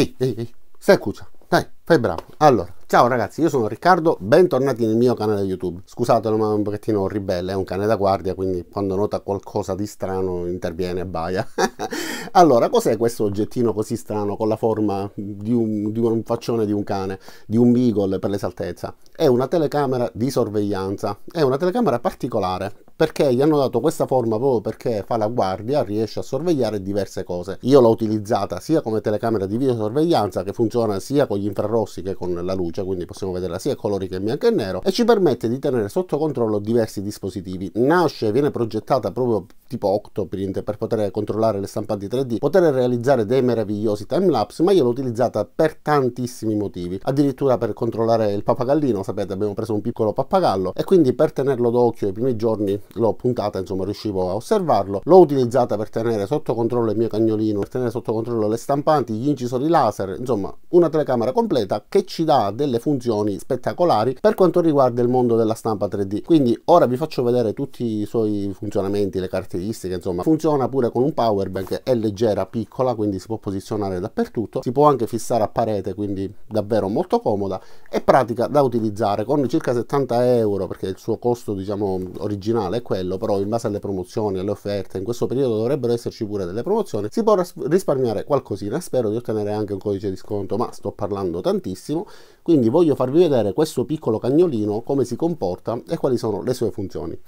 ehi, ehi, ehi, stai cuccia, dai, fai bravo. Allora, Ciao ragazzi, io sono Riccardo, bentornati nel mio canale YouTube. Scusatelo, ma è un pochettino ribelle, è un cane da guardia, quindi quando nota qualcosa di strano interviene e baia. allora, cos'è questo oggettino così strano con la forma di un, di un, faccione di un cane, di un beagle per l'esaltezza? È una telecamera di sorveglianza, è una telecamera particolare perché gli hanno dato questa forma proprio perché fa la guardia, riesce a sorvegliare diverse cose. Io l'ho utilizzata sia come telecamera di videosorveglianza che funziona sia con gli infrarossi che con la luce, quindi possiamo vederla sia colori che in bianco e nero e ci permette di tenere sotto controllo diversi dispositivi. Nasce e viene progettata proprio tipo Octoprint per poter controllare le stampanti 3D, poter realizzare dei meravigliosi timelapse, ma io l'ho utilizzata per tantissimi motivi, addirittura per controllare il pappagallino, sapete abbiamo preso un piccolo pappagallo e quindi per tenerlo d'occhio i primi giorni l'ho puntata, insomma riuscivo a osservarlo, l'ho utilizzata per tenere sotto controllo il mio cagnolino, per tenere sotto controllo le stampanti, gli incisori laser, insomma una telecamera completa che ci dà delle funzioni spettacolari per quanto riguarda il mondo della stampa 3D. Quindi ora vi faccio vedere tutti i suoi funzionamenti, le carte caratteristiche, insomma funziona pure con un power bank, è leggera, piccola, quindi si può posizionare dappertutto, si può anche fissare a parete, quindi davvero molto comoda, e pratica da utilizzare con circa 70 euro perché il suo costo diciamo originale è quello, però in base alle promozioni, alle offerte, in questo periodo dovrebbero esserci pure delle promozioni, si può risparmiare qualcosina, spero di ottenere anche un codice di sconto, ma sto parlando tantissimo, quindi voglio farvi vedere questo piccolo cagnolino come si comporta e quali sono le sue funzioni.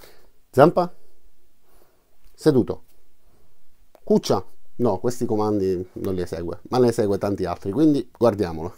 Zampa! seduto. Cuccia? No, questi comandi non li esegue, ma ne esegue tanti altri, quindi guardiamolo.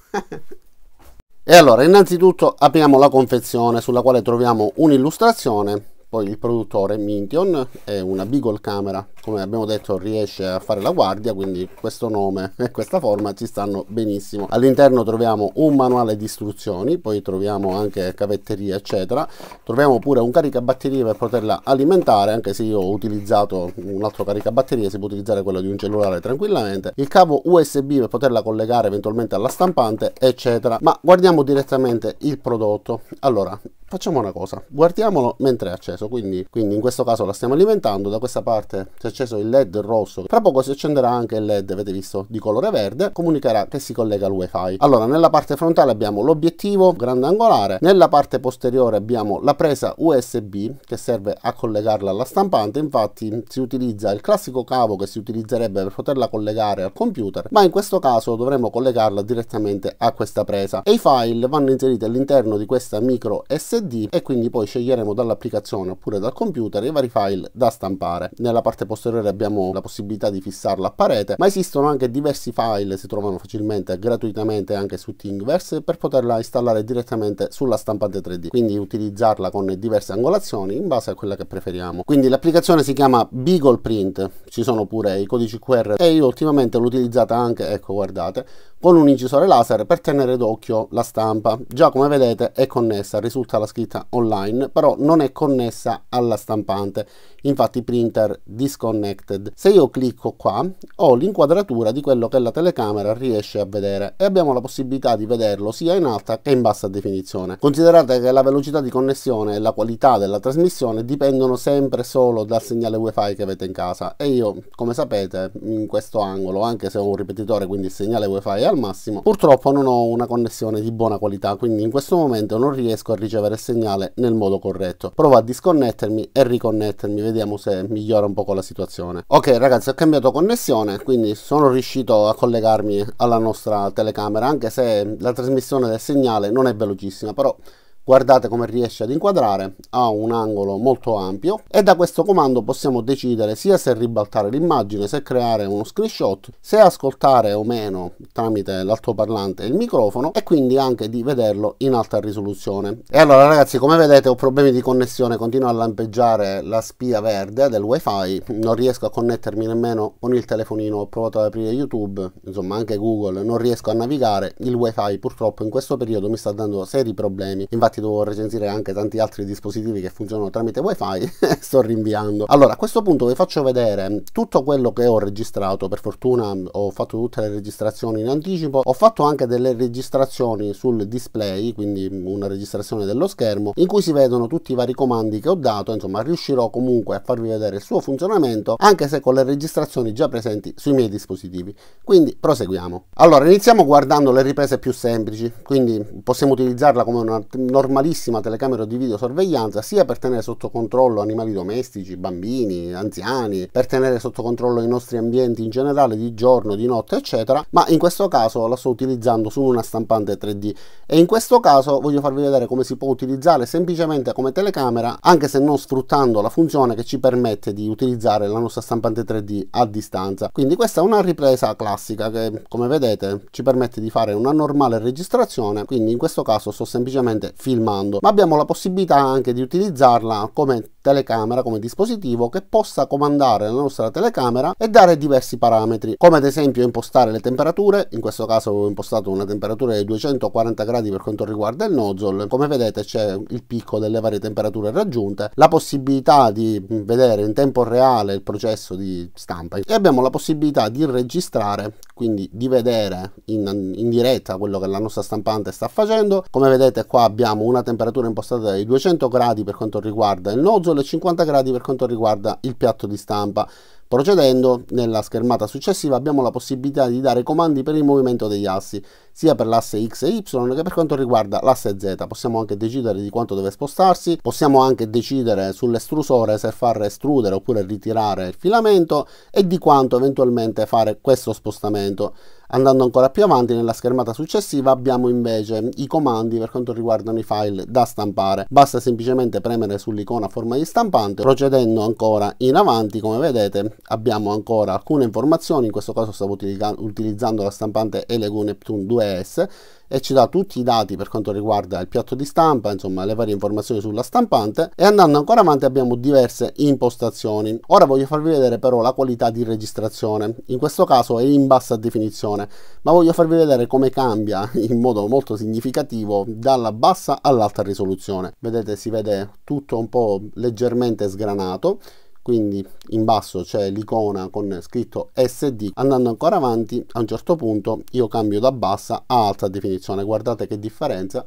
e allora, innanzitutto apriamo la confezione sulla quale troviamo un'illustrazione poi il produttore Mintion è una beagle camera come abbiamo detto riesce a fare la guardia quindi questo nome e questa forma ci stanno benissimo all'interno troviamo un manuale di istruzioni poi troviamo anche cavetteria eccetera troviamo pure un caricabatterie per poterla alimentare anche se io ho utilizzato un altro caricabatterie si può utilizzare quello di un cellulare tranquillamente il cavo usb per poterla collegare eventualmente alla stampante eccetera ma guardiamo direttamente il prodotto allora facciamo una cosa, guardiamolo mentre è acceso, quindi, quindi in questo caso la stiamo alimentando, da questa parte si è acceso il led rosso, fra poco si accenderà anche il led, avete visto, di colore verde, comunicherà che si collega al wifi. Allora nella parte frontale abbiamo l'obiettivo grande angolare, nella parte posteriore abbiamo la presa USB che serve a collegarla alla stampante, infatti si utilizza il classico cavo che si utilizzerebbe per poterla collegare al computer, ma in questo caso dovremo collegarla direttamente a questa presa e i file vanno inseriti all'interno di questa micro SD SSD e quindi poi sceglieremo dall'applicazione oppure dal computer i vari file da stampare. Nella parte posteriore abbiamo la possibilità di fissarla a parete, ma esistono anche diversi file, si trovano facilmente gratuitamente anche su Thingiverse per poterla installare direttamente sulla stampante 3D, quindi utilizzarla con diverse angolazioni in base a quella che preferiamo. Quindi l'applicazione si chiama Beagle Print, ci sono pure i codici QR e io ultimamente l'ho utilizzata anche, ecco guardate, con un incisore laser per tenere d'occhio la stampa. Già come vedete è connessa, risulta la scritta online, però non è connessa alla stampante, infatti printer disconnected. Se io clicco qua ho l'inquadratura di quello che la telecamera riesce a vedere e abbiamo la possibilità di vederlo sia in alta che in bassa definizione. Considerate che la velocità di connessione e la qualità della trasmissione dipendono sempre solo dal segnale wifi che avete in casa e io come sapete in questo angolo anche se ho un ripetitore quindi il segnale wifi è al massimo. Purtroppo non ho una connessione di buona qualità, quindi in questo momento non riesco a ricevere il segnale nel modo corretto. Provo a disconnettermi e riconnettermi, vediamo se migliora un po' la situazione. Ok ragazzi, ho cambiato connessione, quindi sono riuscito a collegarmi alla nostra telecamera, anche se la trasmissione del segnale non è velocissima, però guardate come riesce ad inquadrare, ha un angolo molto ampio e da questo comando possiamo decidere sia se ribaltare l'immagine, se creare uno screenshot, se ascoltare o meno tramite l'altoparlante e il microfono e quindi anche di vederlo in alta risoluzione. E allora ragazzi come vedete ho problemi di connessione, continua a lampeggiare la spia verde del wifi, non riesco a connettermi nemmeno con il telefonino, ho provato ad aprire YouTube, insomma anche Google, non riesco a navigare, il wifi purtroppo in questo periodo mi sta dando seri problemi, infatti infatti devo recensire anche tanti altri dispositivi che funzionano tramite wifi sto rinviando allora a questo punto vi faccio vedere tutto quello che ho registrato per fortuna mm, ho fatto tutte le registrazioni in anticipo ho fatto anche delle registrazioni sul display quindi mm, una registrazione dello schermo in cui si vedono tutti i vari comandi che ho dato insomma riuscirò comunque a farvi vedere il suo funzionamento anche se con le registrazioni già presenti sui miei dispositivi quindi proseguiamo allora iniziamo guardando le riprese più semplici quindi possiamo utilizzarla come una normale normalissima telecamera di videosorveglianza sia per tenere sotto controllo animali domestici, bambini, anziani, per tenere sotto controllo i nostri ambienti in generale di giorno, di notte, eccetera, ma in questo caso la sto utilizzando su una stampante 3D e in questo caso voglio farvi vedere come si può utilizzare semplicemente come telecamera, anche se non sfruttando la funzione che ci permette di utilizzare la nostra stampante 3D a distanza. Quindi questa è una ripresa classica che come vedete ci permette di fare una normale registrazione, quindi in questo caso sto semplicemente filmando mando ma abbiamo la possibilità anche di utilizzarla come telecamera come dispositivo che possa comandare la nostra telecamera e dare diversi parametri, come ad esempio impostare le temperature, in questo caso ho impostato una temperatura di 240 gradi per quanto riguarda il nozzle, come vedete c'è il picco delle varie temperature raggiunte, la possibilità di vedere in tempo reale il processo di stampa e abbiamo la possibilità di registrare, quindi di vedere in, in diretta quello che la nostra stampante sta facendo, come vedete qua abbiamo una temperatura impostata di 200 gradi per quanto riguarda il nozzle, 50 gradi per quanto riguarda il piatto di stampa. Procedendo, nella schermata successiva abbiamo la possibilità di dare comandi per il movimento degli assi, sia per l'asse X e Y che per quanto riguarda l'asse Z. Possiamo anche decidere di quanto deve spostarsi, possiamo anche decidere sull'estrusore se far estrudere oppure ritirare il filamento e di quanto eventualmente fare questo spostamento. Andando ancora più avanti nella schermata successiva abbiamo invece i comandi per quanto riguardano i file da stampare. Basta semplicemente premere sull'icona a forma di stampante. Procedendo ancora in avanti come vedete abbiamo ancora alcune informazioni, in questo caso stavo utilizzando la stampante Elego Neptune 2S e ci dà tutti i dati per quanto riguarda il piatto di stampa, insomma le varie informazioni sulla stampante e andando ancora avanti abbiamo diverse impostazioni. Ora voglio farvi vedere però la qualità di registrazione, in questo caso è in bassa definizione ma voglio farvi vedere come cambia in modo molto significativo dalla bassa all'alta risoluzione. Vedete, si vede tutto un po' leggermente sgranato, quindi in basso c'è l'icona con scritto SD andando ancora avanti a un certo punto io cambio da bassa a alta definizione guardate che differenza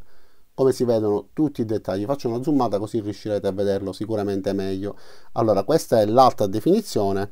come si vedono tutti i dettagli faccio una zoomata così riuscirete a vederlo sicuramente meglio allora questa è l'alta definizione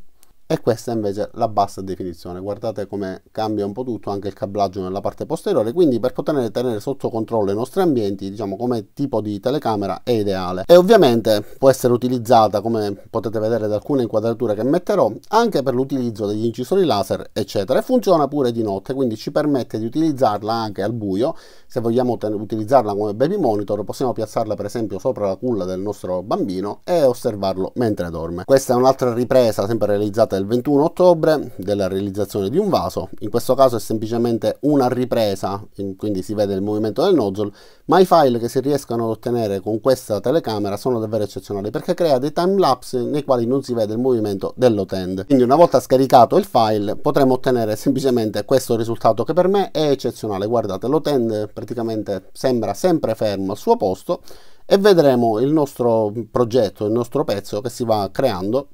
e questa invece è la bassa definizione guardate come cambia un po' tutto anche il cablaggio nella parte posteriore quindi per poter tenere sotto controllo i nostri ambienti diciamo come tipo di telecamera è ideale e ovviamente può essere utilizzata come potete vedere da alcune inquadrature che metterò anche per l'utilizzo degli incisori laser eccetera e funziona pure di notte quindi ci permette di utilizzarla anche al buio se vogliamo utilizzarla come baby monitor possiamo piazzarla per esempio sopra la culla del nostro bambino e osservarlo mentre dorme questa è un'altra ripresa sempre realizzata data del 21 ottobre della realizzazione di un vaso, in questo caso è semplicemente una ripresa, quindi si vede il movimento del nozzle, ma i file che si riescono ad ottenere con questa telecamera sono davvero eccezionali perché crea dei time lapse nei quali non si vede il movimento dell'utente. Quindi una volta scaricato il file potremo ottenere semplicemente questo risultato che per me è eccezionale, guardate l'utente praticamente sembra sempre fermo al suo posto e vedremo il nostro progetto, il nostro pezzo che si va creando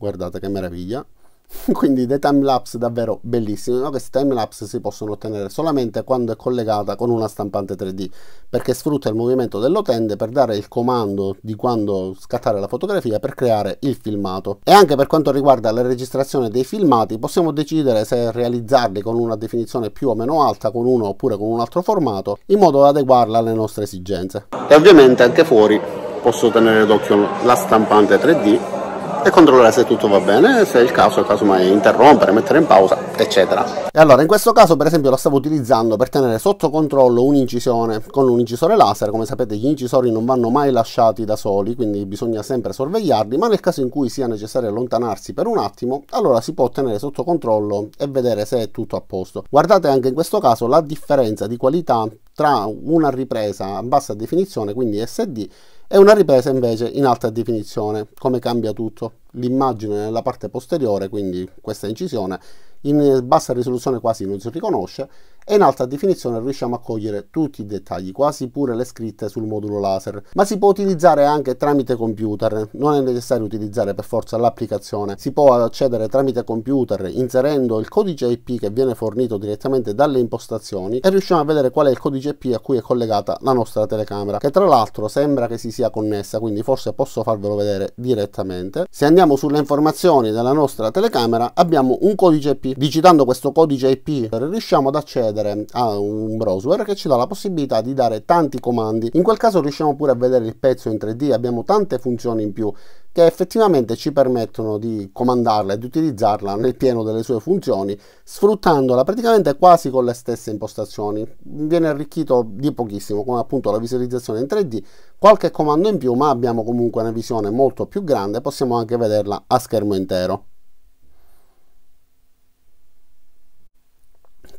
guardate che meraviglia quindi dei timelapse davvero bellissimi no? questi timelapse si possono ottenere solamente quando è collegata con una stampante 3D perché sfrutta il movimento dell'utente per dare il comando di quando scattare la fotografia per creare il filmato e anche per quanto riguarda la registrazione dei filmati possiamo decidere se realizzarli con una definizione più o meno alta con uno oppure con un altro formato in modo da adeguarla alle nostre esigenze e ovviamente anche fuori posso tenere d'occhio la stampante 3D e controllare se tutto va bene, se è il caso, casomai interrompere, mettere in pausa, eccetera. E allora in questo caso per esempio lo stavo utilizzando per tenere sotto controllo un'incisione con un incisore laser, come sapete gli incisori non vanno mai lasciati da soli, quindi bisogna sempre sorvegliarli, ma nel caso in cui sia necessario allontanarsi per un attimo, allora si può tenere sotto controllo e vedere se è tutto a posto. Guardate anche in questo caso la differenza di qualità tra una ripresa a bassa definizione, quindi SD, e una ripresa invece in alta definizione, come cambia tutto. L'immagine nella parte posteriore, quindi questa incisione, in bassa risoluzione quasi non si riconosce e in alta definizione riusciamo a cogliere tutti i dettagli, quasi pure le scritte sul modulo laser, ma si può utilizzare anche tramite computer, non è necessario utilizzare per forza l'applicazione, si può accedere tramite computer inserendo il codice IP che viene fornito direttamente dalle impostazioni e riusciamo a vedere qual è il codice IP a cui è collegata la nostra telecamera, che tra l'altro sembra che si sia connessa, quindi forse posso farvelo vedere direttamente. Se andiamo sulle informazioni della nostra telecamera abbiamo un codice IP, digitando questo codice IP riusciamo ad accedere accedere a un browser che ci dà la possibilità di dare tanti comandi. In quel caso riusciamo pure a vedere il pezzo in 3D, abbiamo tante funzioni in più che effettivamente ci permettono di comandarla e di utilizzarla nel pieno delle sue funzioni, sfruttandola praticamente quasi con le stesse impostazioni. Viene arricchito di pochissimo, come appunto la visualizzazione in 3D, qualche comando in più, ma abbiamo comunque una visione molto più grande, possiamo anche vederla a schermo intero.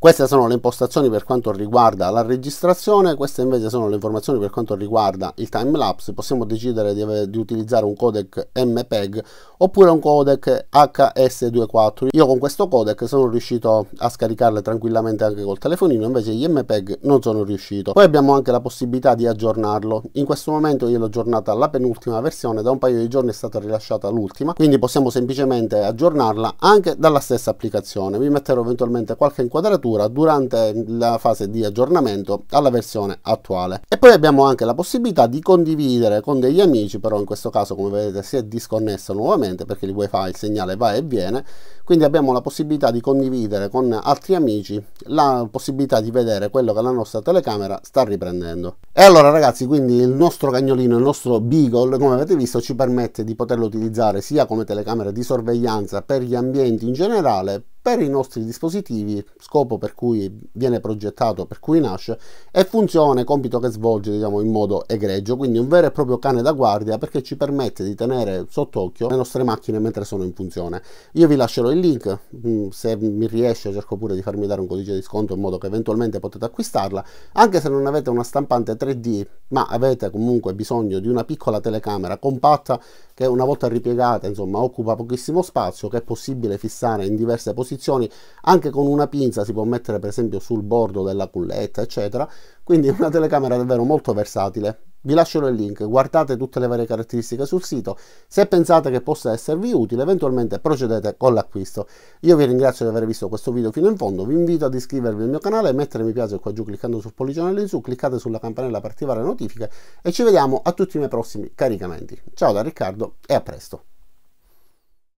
Queste sono le impostazioni per quanto riguarda la registrazione, queste invece sono le informazioni per quanto riguarda il time lapse. Possiamo decidere di, di utilizzare un codec MPEG oppure un codec HS24. Io con questo codec sono riuscito a scaricarle tranquillamente anche col telefonino, invece gli MPEG non sono riuscito. Poi abbiamo anche la possibilità di aggiornarlo. In questo momento io l'ho aggiornata alla penultima versione, da un paio di giorni è stata rilasciata l'ultima, quindi possiamo semplicemente aggiornarla anche dalla stessa applicazione. Vi metterò eventualmente qualche inquadratura addirittura durante la fase di aggiornamento alla versione attuale. E poi abbiamo anche la possibilità di condividere con degli amici, però in questo caso come vedete si è disconnesso nuovamente perché il wifi il segnale va e viene, quindi abbiamo la possibilità di condividere con altri amici la possibilità di vedere quello che la nostra telecamera sta riprendendo. E allora ragazzi, quindi il nostro cagnolino, il nostro Beagle, come avete visto, ci permette di poterlo utilizzare sia come telecamera di sorveglianza per gli ambienti in generale, per i nostri dispositivi, scopo per cui viene progettato, per cui nasce, e funzione, compito che svolge diciamo, in modo egregio, quindi un vero e proprio cane da guardia perché ci permette di tenere sott'occhio le nostre macchine mentre sono in funzione. Io vi lascerò il link, mm, se mi riesce cerco pure di farmi dare un codice di sconto in modo che eventualmente potete acquistarla, anche se non avete una stampante 3D, ma avete comunque bisogno di una piccola telecamera compatta che una volta ripiegata, insomma, occupa pochissimo spazio, che è possibile fissare in diverse posizioni posizioni, anche con una pinza si può mettere per esempio sul bordo della culletta, eccetera. Quindi una telecamera davvero molto versatile. Vi lascerò il link, guardate tutte le varie caratteristiche sul sito. Se pensate che possa esservi utile, eventualmente procedete con l'acquisto. Io vi ringrazio di aver visto questo video fino in fondo, vi invito ad iscrivervi al mio canale, mettere mi piace qua giù cliccando sul pollicione su cliccate sulla campanella per attivare le notifiche e ci vediamo a tutti i miei prossimi caricamenti. Ciao da Riccardo e a presto.